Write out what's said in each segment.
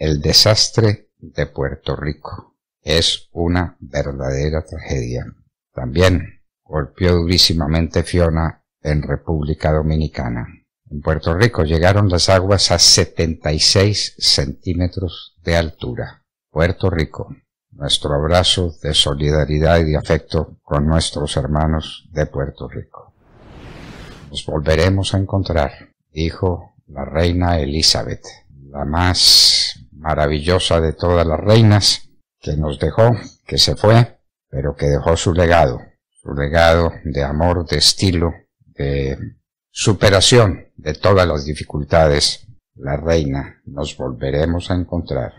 El desastre de Puerto Rico es una verdadera tragedia. También golpeó durísimamente Fiona en República Dominicana. En Puerto Rico llegaron las aguas a 76 centímetros de altura. Puerto Rico, nuestro abrazo de solidaridad y de afecto con nuestros hermanos de Puerto Rico. Nos volveremos a encontrar, dijo la reina Elizabeth, la más maravillosa de todas las reinas, que nos dejó, que se fue, pero que dejó su legado, su legado de amor, de estilo, de superación de todas las dificultades. La reina, nos volveremos a encontrar.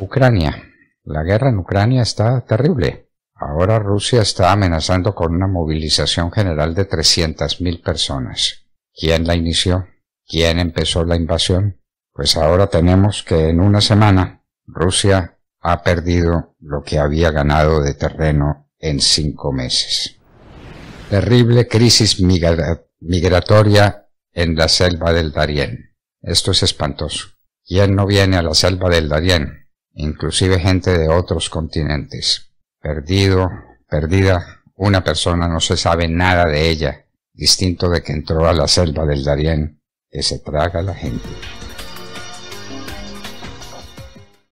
Ucrania. La guerra en Ucrania está terrible. Ahora Rusia está amenazando con una movilización general de 300.000 personas. ¿Quién la inició? ¿Quién empezó la invasión? Pues ahora tenemos que en una semana Rusia ha perdido lo que había ganado de terreno en cinco meses. Terrible crisis migratoria en la selva del Darién. Esto es espantoso. ¿Quién no viene a la selva del Darién? Inclusive gente de otros continentes. Perdido, perdida, una persona no se sabe nada de ella, distinto de que entró a la selva del Darién, que se traga la gente.